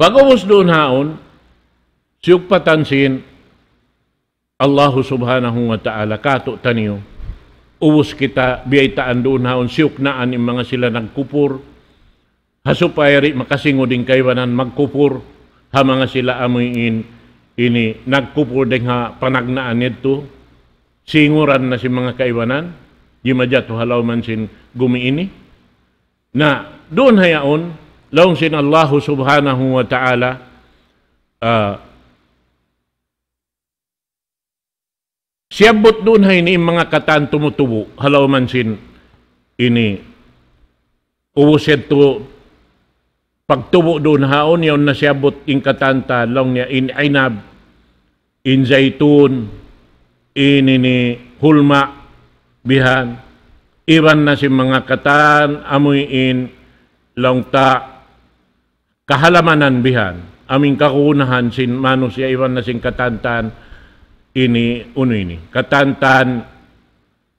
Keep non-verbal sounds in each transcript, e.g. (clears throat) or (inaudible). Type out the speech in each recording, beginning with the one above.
Pagubos doon haon, siyuk patansin, Allah subhanahu wa ta'ala, kato taniyo, uwos kita, biyaytaan doon haon, siyuk naan yung mga sila nagkupur, hasupayari makasingo din kaiwanan, magkupur, ha mga sila amuyin, ini nagkupur din ha panagnaan nito, singuran na si mga kaiwanan, di madyato halaw man sin gumiini, na doon hayaon, Long sin Allah subhanahu wa ta'ala uh, ah, Siyabot doon hay ni mga katan tumutubo, halaw man sin ini uwuset to pagtubo doon haon yon na siyabot in katanta long niya in inab, in zaitun, in ini hulma, bihan, iban na si mga katan amoy in long ta kahalamanan bihan, aming kakunahan sin mano siya iwan na sin katantan ini uno ini. Katantan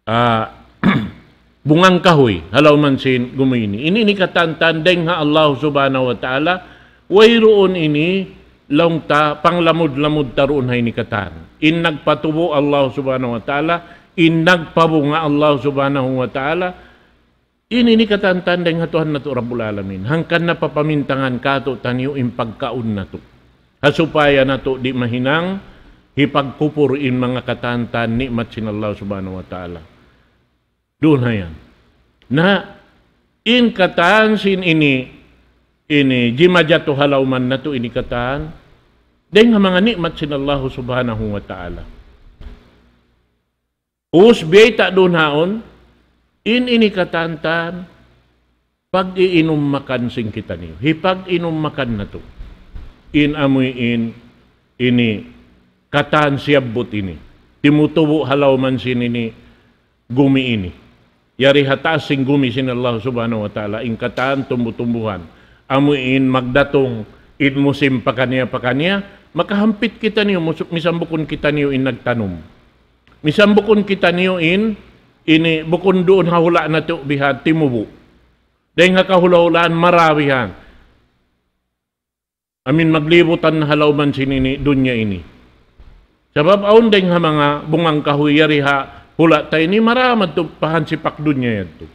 uh, (clears throat) bungang kahoy, halaw man sin gumini. Ini ni katantan deng ha Allah subhanahu wa ta'ala, wayroon ini long ta panglamud-lamud taroon hay ni katan. In nagpatubo Allah subhanahu wa ta'ala, in nagpabunga Allah subhanahu wa ta'ala, Ini ni katantandeng hatuhan na to Rabbul Alamin. Hangkan na papamintangan ka to taniyo impagkaon na to. Hasupaya na to di mahinang hipagkupur in mga katantan nikmat sinallah subhanahu wa ta'ala. Doon na yan. Na in kataan sin ini ini jimajato halauman na to ini kataan dahil nga mga nikmat sin Allah subhanahu wa ta'ala. Us biyay ta doon haon in ini katantan, pag iinom makan sing kita niyo. Hipag inom makan na to. In amoy in, ini, katan siyabot ini. Timutubo halaw man sinini, gumi ini. Yari hataas sing gumi sin Allah subhanahu wa ta'ala. In katan tumbutumbuhan. Amoy in, magdatong, in musim pa kanya pa kanya, makahampit kita niyo, misambukon kita niyo in nagtanom. Misambukon kita niyo in, ini bukun doon hula na tuk bihan timubu. Deng nga kahulaulaan marawihan. Amin maglibutan halau man sinini dunya ini. Sebab aun deng ha mga bungang kahuyari ha hula ta ini maramad tu pahan sipak dunya yantu.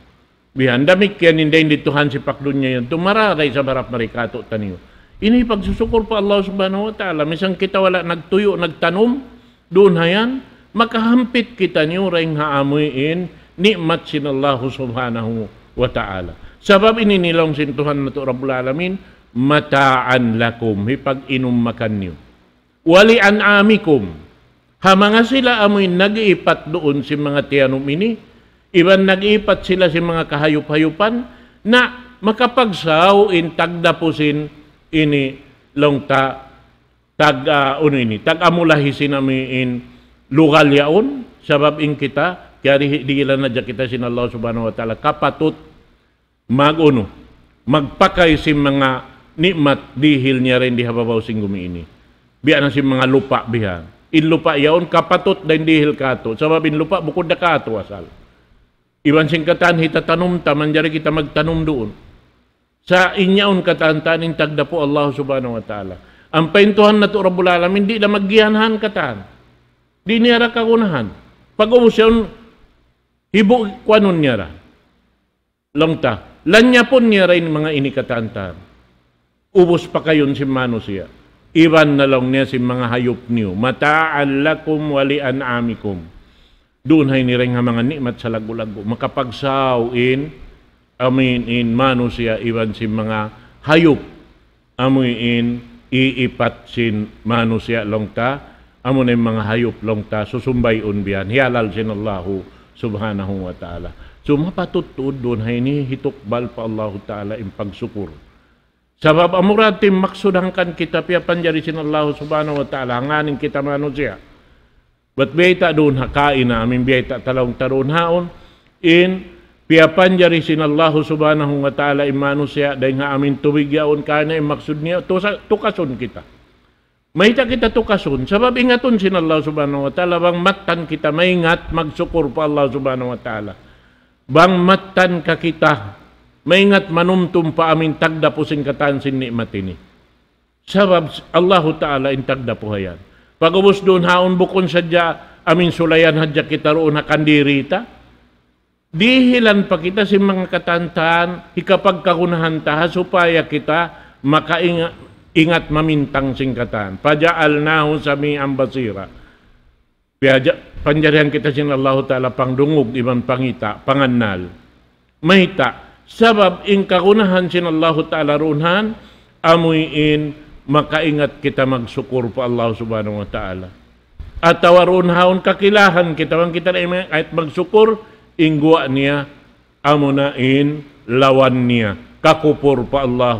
Bihan damik yan hindi hindi tuhan sipak dunya yantu mararay sa barap mereka tuk taniyo. Ini pagsusukur pa Allah subhanahu wa ta'ala. Misang kita wala nagtuyo, nagtanom, doon ha yan. Yan. makahampit kita niyo ring haamuin nikmat sinallahu subhanahu wa ta'ala. Sabab ini nilong sintuhan na to Rabbul Alamin, mataan lakum, hipag-inom makan niyo. Wali anamikum, ha mga sila amoy nag-iipat doon si mga tiyanom ini, iban nag-iipat sila si mga kahayup-hayupan, na makapagsaw in tagdapusin ini long ta tag uh, ini tag amulahisin amin in lugal yaon sababin kita kari di na dya kita sin Allah subhanahu wa ta'ala kapatut maguno magpakay si mga nikmat dihil niya rin dihababaw sing gumiini biya na si mga lupa biya inlupa yaon kapatot dan dihil kato sabab sababin lupa bukod na kato asal iban sing katan hitatanom taman jari kita magtanom doon sa inyaon katantanin tagda po Allah subhanahu wa ta'ala ang paintuhan na to Rabbul Alamin di na maggihanhan katan Di niya ra kagunahan. Pag umusyon, hibo kwanon niya ra. Longta. Lanya po niya rin mga inikatantan. Ubos pa kayon si Mano siya. Iban na lang niya si mga hayop niyo. Mataan lakum wali anamikum. Doon hay niring nga mga nikmat sa lagu Makapagsaw in, amin in Mano siya, iban si mga hayop. Amin in, iipat sin Mano siya, longta amo na mga hayop long ta susumbayon biyan hialal Allahu subhanahu wa ta'ala so mapatutuod doon hay ni hitukbal pa Allahu ta'ala in pagsukur sabab amurati maksudangkan kita pia panjari sin Allahu subhanahu wa ta'ala hanganin kita manusia But biyayta doon hakain namin, biyayta talong taroon haon, in panjari sin Allahu subhanahu wa ta'ala imanu siya, dahil nga amin tubig yaon kaya na imaksud niya, tukason kita. May ta kita to kasun, sabab ingaton sin Allah subhanahu wa ta'ala, bang matan kita, maingat, magsukur pa Allah subhanahu wa ta'ala. Bang matan ka kita, maingat manumtum pa amin tagdapusin kataan sin nikmatini. Sabab Allah ta'ala in po hayan. Pagubos doon haon bukon sadya, amin sulayan hadya kita roon hakandirita. Dihilan pa kita si mga katantahan, hikapag kakunahan supaya kita makaingat, ingat memintang singkatan faja'alnahu sami'an basira biaja panjarian kita sin Allah taala pangdungug iman pangita panganal maita sebab ingkarunahan sin Allah taala runhan amuiin maka ingat kita magsyukur pa Allah subhanahu wa taala atawa runhaun kakilahan kita wang kita ayat magsyukur ingwa niya amunain lawannya kakupur pa Allah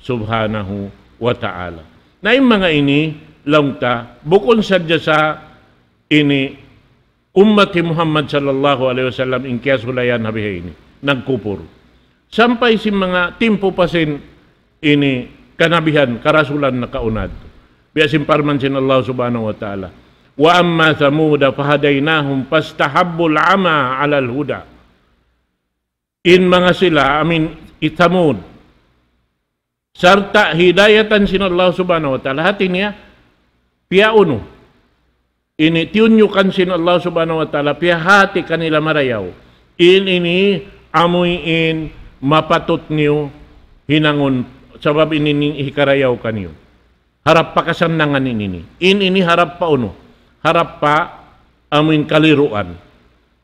subhanahu wa taala wa ta'ala. Na yung mga ini, langta, bukon sadya sa ini, ummati Muhammad sallallahu alaihi wasallam in kiyas hulayan habihay ini, nagkupur. Sampay si mga timpo pasin ini kanabihan, karasulan na kaunad. Biasim parman sin Allah subhanahu wa ta'ala. Wa amma thamuda fahadaynahum fastahabbul ama alal huda. In mga sila, amin mean, itamud, Serta hidayatan sin Allah subhanahu wa ta'ala. Hati niya, pia uno. Ini tiunyukan Allah subhanahu wa ta'ala. Pia hati kanila marayaw. In ini amuin mapatut niyo hinangon sabab ini hikarayaw kaniyo. Harap pa kasanangan ini. In ini harap pa uno. Harap pa amuin kaliruan.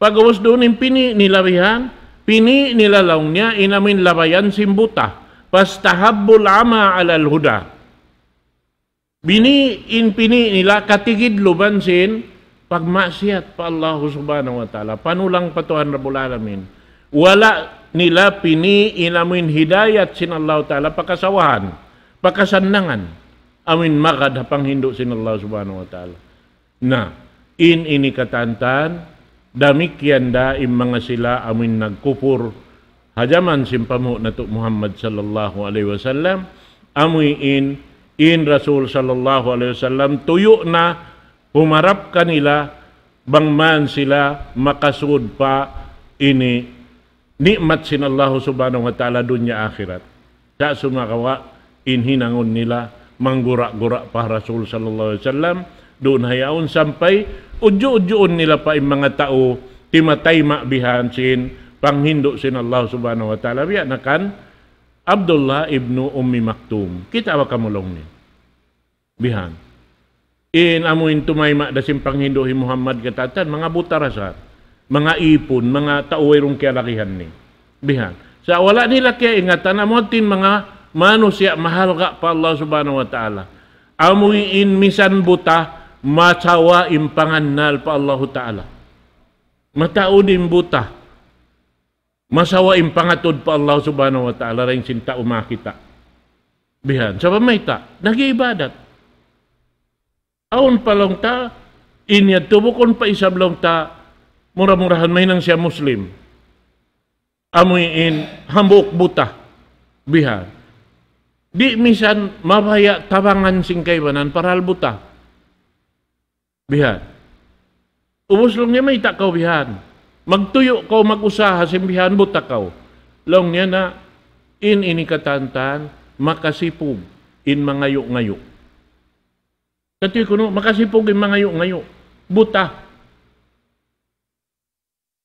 Pagawas doon yung pini nilawihan, pini nilalaw niya, inamin labayan simbuta. Pastahabbul ama alal huda. Biniin pini nila katigid lubansin pagmasiyat pa Allah subhanahu wa ta'ala. Panulang patuhan Rabbul Alamin. Wala nila pini inamin hidayat sin Allah ta'ala pakasawahan, pakasandangan. Amin magad hapang hindo sin Allah subhanahu wa ta'ala. Na, in ini katantan, damikyan daim mga sila amin nagkupur hajaman simpamu natuk Muhammad sallallahu alaihi wasallam amuin in Rasul sallallahu alaihi wasallam tuyo na humarap kanila man sila makasud pa ini nikmat sinallahu subhanahu wa ta'ala dunya akhirat sa sumakawa in inhinangon nila manggura-gura pa Rasul sallallahu alaihi wasallam doon hayaon sampai udyo-udyoon nila pa yung mga tao timatay maabihan sin panghinduk sin Allah Subhanahu wa taala biak nakan Abdullah ibnu Ummi Maktum. Kita apa kamu long ni? Bihan. In amu intu mai mak dasim panghinduk hi Muhammad katatan mengabuta rasa. Mga ipun, mga tauwe rung kialakihan ni. Bihan. Sa wala ni laki ingatan amotin mga manusia mahal gak pa Allah Subhanahu wa taala. Amu in misan buta macawa impangan nal pa Allah taala. Mataudin butah. Masawa yung pangatod pa Allah subhanahu wa ta'ala rin sinta umakita. Bihan. Sa pamayta, nag-iibadat. Aon palong ta, inya tubukon pa isablong ta, mura-murahan may nang siya Muslim. Amoy in hambuk buta. Bihan. Di misan mabaya tabangan singkay banan para albuta. Bihan. Ubus lang niya may takaw bihan. Bihan. Magtuyo ko magusaha simbihan mo takaw. Oh. Long niya na in ini katantan, makasipog in mangayo ngayo. ko no, makasipog in mangayo ngayo. Buta.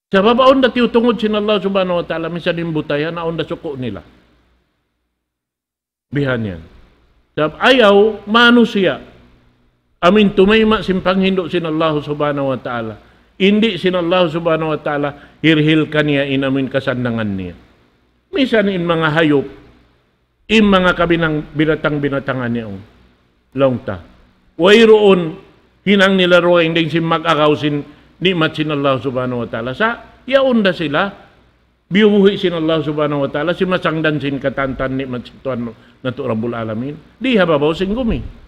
Sa babaon na tiutungod sin Allah subhanahu wa ta'ala, misa din butaya na onda suko nila. Bihan yan. Sab ayaw, mano Amin tumayma simpang hindo sin Allah subhanahu wa ta'ala hindi Allah subhanahu wa ta'ala hirhil kaniya inamin kasandangan niya. Misan in mga hayop, in mga kabinang binatang-binatangan niya. Oh, long ta. Wairoon, hinang nila roing ding si mag-akawsin ni matsin Allah subhanahu wa ta'ala. Sa yaunda sila, biuhi sin Allah subhanahu wa ta'ala, si masangdan sin katantan ni matsin Tuhan na Rabbul Alamin. Di hababaw sing gumi.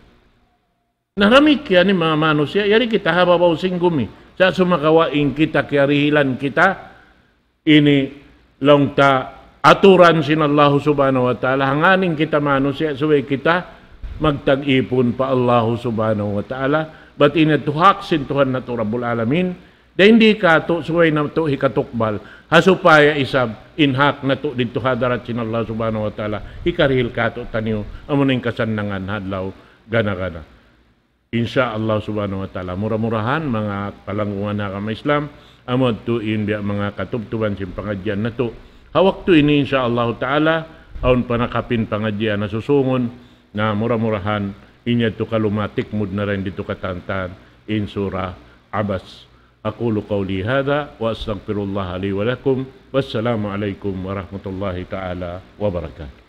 Naramik yan ni mga manusia, yari kita hababaw sing gumi sa sumakawain kita kiarihilan kita ini long ta aturan sin Allah subhanahu wa ta'ala hanganin kita mano siya suwe kita magtag-ipon pa Allah subhanahu wa ta'ala but ina sin Tuhan na to Alamin da hindi ka to suway na to hikatukbal hasupaya isab inhak na to dito hadarat sin Allah subhanahu wa ta'ala hikarihil ka to taniw amuneng kasanangan hadlaw gana-gana insya Allah subhanahu wa ta'ala. Muramurahan mga kalangkungan na kama Islam, amod tuin biya mga katubtuban sin pangadyan na to. Hawak to ini insya Allah ta'ala, aun panakapin pangadyan na susungon na mura-murahan inya to kalumatik mud na rin dito katantan in surah Abbas. Aqulu قولي هذا وأستغفر الله لي ولكم والسلام عليكم ورحمة الله تعالى وبركاته